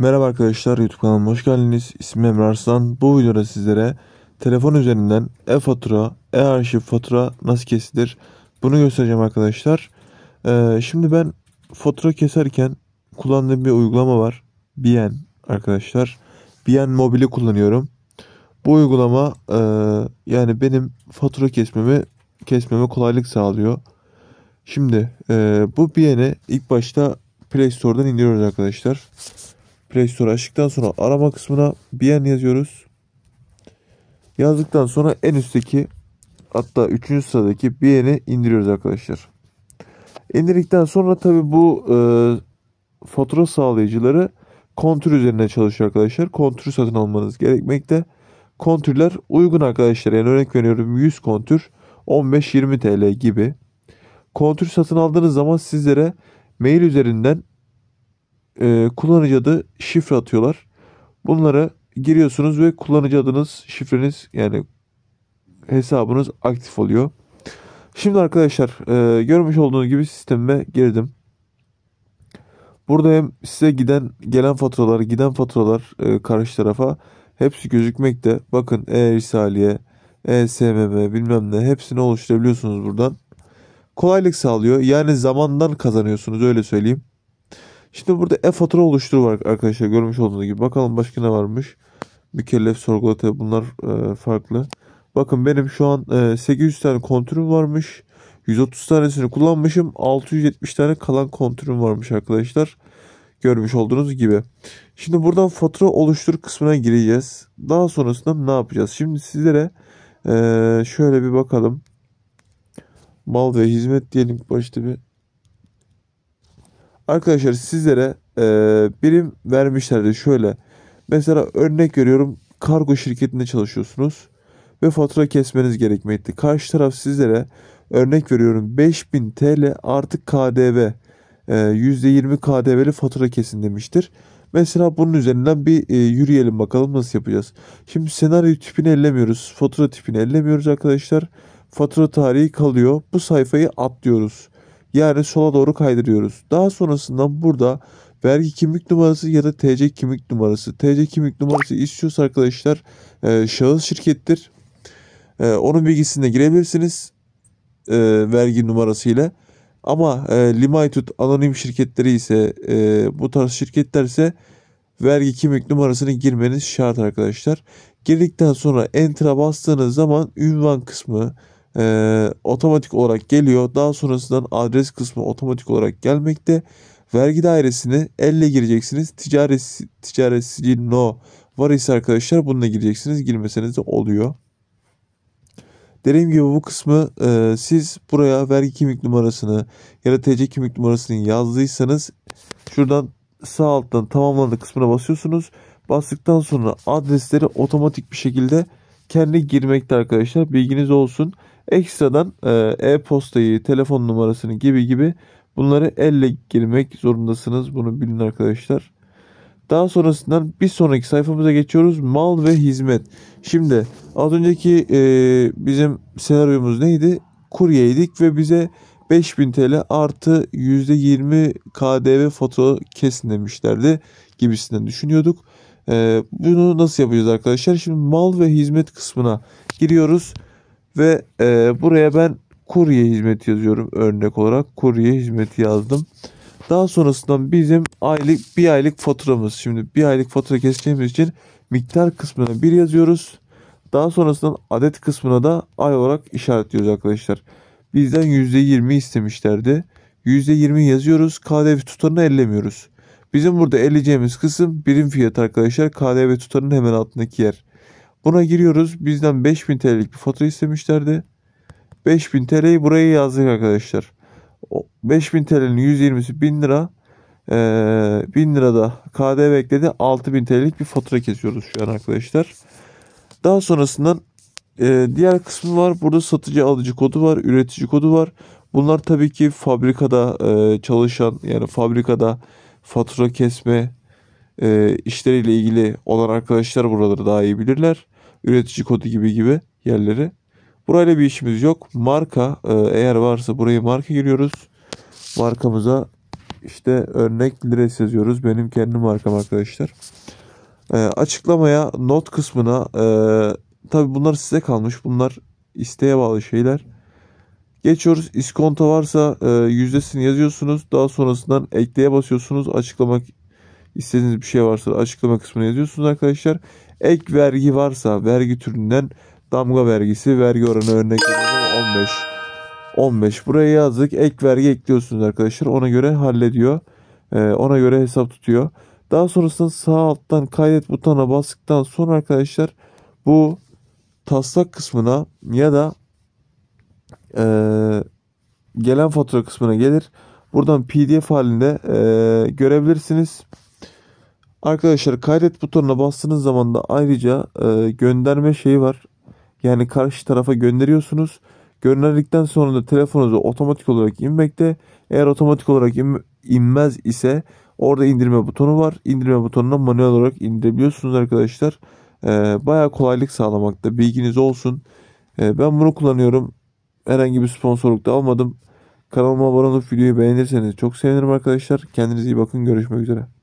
Merhaba arkadaşlar YouTube kanalıma hoş geldiniz. İsmim Emre Arslan. Bu videoda sizlere telefon üzerinden e-fatura, e-arşiv fatura nasıl kesilir bunu göstereceğim arkadaşlar. Ee, şimdi ben fatura keserken kullandığım bir uygulama var. Bien arkadaşlar. Bien mobili kullanıyorum. Bu uygulama e, yani benim fatura kesmemi kesmeme kolaylık sağlıyor. Şimdi e, bu Bien'i ilk başta Play Store'dan indiriyoruz arkadaşlar. Play Store açtıktan sonra arama kısmına BN yazıyoruz. Yazdıktan sonra en üstteki hatta 3. sıradaki BN'i indiriyoruz arkadaşlar. İndirdikten sonra tabi bu e, fatura sağlayıcıları kontür üzerine çalışıyor arkadaşlar. Kontür satın almanız gerekmekte. Kontürler uygun arkadaşlar. Yani örnek veriyorum 100 kontür 15-20 TL gibi. Kontür satın aldığınız zaman sizlere mail üzerinden e, kullanıcı adı şifre atıyorlar. Bunlara giriyorsunuz ve kullanıcı adınız, şifreniz yani hesabınız aktif oluyor. Şimdi arkadaşlar e, görmüş olduğunuz gibi sisteme girdim. Burada hem size giden gelen faturalar, giden faturalar e, karşı tarafa hepsi gözükmekte. Bakın e-risaliye, e-SMM bilmem ne hepsini oluşturabiliyorsunuz buradan. Kolaylık sağlıyor. Yani zamandan kazanıyorsunuz öyle söyleyeyim. Şimdi burada e-fatura oluştur var arkadaşlar görmüş olduğunuz gibi. Bakalım başka ne varmış. Mükellef sorgulatı bunlar e, farklı. Bakın benim şu an e, 800 tane kontürüm varmış. 130 tanesini kullanmışım. 670 tane kalan kontürüm varmış arkadaşlar. Görmüş olduğunuz gibi. Şimdi buradan fatura oluştur kısmına gireceğiz. Daha sonrasında ne yapacağız? Şimdi sizlere e, şöyle bir bakalım. Mal ve hizmet diyelim başta bir Arkadaşlar sizlere e, birim vermişlerdi şöyle. Mesela örnek veriyorum kargo şirketinde çalışıyorsunuz ve fatura kesmeniz gerekmekte. Karşı taraf sizlere örnek veriyorum 5000 TL artık KDV e, %20 KDV'li fatura kesin demiştir. Mesela bunun üzerinden bir e, yürüyelim bakalım nasıl yapacağız. Şimdi senaryo tipini ellemiyoruz. Fatura tipini ellemiyoruz arkadaşlar. Fatura tarihi kalıyor. Bu sayfayı atlıyoruz yani sola doğru kaydırıyoruz. Daha sonrasında burada vergi kimlik numarası ya da TC kimlik numarası. TC kimlik numarası istiyorsa arkadaşlar e, şahıs şirkettir. E, onun bilgisine girebilirsiniz e, vergi numarası ile. Ama e, limited anonim şirketleri ise e, bu tarz şirketler ise vergi kimlik numarasını girmeniz şart arkadaşlar. Girdikten sonra enter'a bastığınız zaman ünvan kısmı e, otomatik olarak geliyor. Daha sonrasından adres kısmı otomatik olarak gelmekte. Vergi dairesini elle gireceksiniz. Ticaret, ticaret sicil no var ise arkadaşlar bununla gireceksiniz. Girmeseniz de oluyor. Dediğim gibi bu kısmı e, siz buraya vergi kimlik numarasını ya da TC kimlik numarasını yazdıysanız şuradan sağ alttan tamamlandı kısmına basıyorsunuz. Bastıktan sonra adresleri otomatik bir şekilde kendi girmekte arkadaşlar. Bilginiz olsun. Ekstradan e, e-postayı, telefon numarasını gibi gibi bunları elle girmek zorundasınız. Bunu bilin arkadaşlar. Daha sonrasından bir sonraki sayfamıza geçiyoruz. Mal ve hizmet. Şimdi az önceki e, bizim senaryomuz neydi? Kuryeydik ve bize 5000 TL artı %20 KDV fatura kesin demişlerdi gibisinden düşünüyorduk. Ee, bunu nasıl yapacağız arkadaşlar? Şimdi mal ve hizmet kısmına giriyoruz ve e, buraya ben kurye hizmeti yazıyorum örnek olarak kurye hizmeti yazdım. Daha sonrasında bizim aylık bir aylık faturamız. Şimdi bir aylık fatura keseceğimiz için miktar kısmına bir yazıyoruz. Daha sonrasında adet kısmına da ay olarak işaretliyoruz arkadaşlar. Bizden %20 istemişlerdi. %20 yazıyoruz. KDV tutarını ellemiyoruz. Bizim burada eleyeceğimiz kısım birim fiyat arkadaşlar. KDV tutarının hemen altındaki yer. Buna giriyoruz. Bizden 5000 TL'lik bir fatura istemişlerdi. 5000 TL'yi buraya yazdık arkadaşlar. 5000 TL'nin 120'si 1000 lira. Ee, 1000 lirada KDV ekledi. 6000 TL'lik bir fatura kesiyoruz şu an arkadaşlar. Daha sonrasında e, diğer kısmı var. Burada satıcı alıcı kodu var. Üretici kodu var. Bunlar tabii ki fabrikada e, çalışan yani fabrikada fatura kesme e, işleriyle ilgili olan arkadaşlar buraları daha iyi bilirler. Üretici kodu gibi gibi yerleri. Burayla bir işimiz yok. Marka e, eğer varsa burayı marka giriyoruz. Markamıza işte örnek lires yazıyoruz. Benim kendi markam arkadaşlar. E, açıklamaya not kısmına e, tabi bunlar size kalmış. Bunlar isteğe bağlı şeyler. Geçiyoruz. İskonto varsa e, yüzdesini yazıyorsunuz. Daha sonrasından ekleye basıyorsunuz. Açıklamak istediğiniz bir şey varsa açıklama kısmına yazıyorsunuz arkadaşlar. Ek vergi varsa vergi türünden damga vergisi vergi oranı örnek 15 15 buraya yazdık. Ek vergi ekliyorsunuz arkadaşlar. Ona göre hallediyor. E, ona göre hesap tutuyor. Daha sonrasında sağ alttan kaydet butonuna bastıktan sonra arkadaşlar bu taslak kısmına ya da e, gelen fatura kısmına gelir. Buradan pdf halinde e, görebilirsiniz. Arkadaşlar kaydet butonuna bastığınız zaman da ayrıca e, gönderme şeyi var. Yani karşı tarafa gönderiyorsunuz. Gönderdikten sonra da telefonunuza otomatik olarak inmekte. Eğer otomatik olarak in, inmez ise orada indirme butonu var. İndirme butonuna manuel olarak indirebiliyorsunuz arkadaşlar. E, Baya kolaylık sağlamakta. Bilginiz olsun. E, ben bunu kullanıyorum. Herhangi bir sponsorluk da almadım. Kanalıma abone olup videoyu beğenirseniz çok sevinirim arkadaşlar. Kendinize iyi bakın. Görüşmek üzere.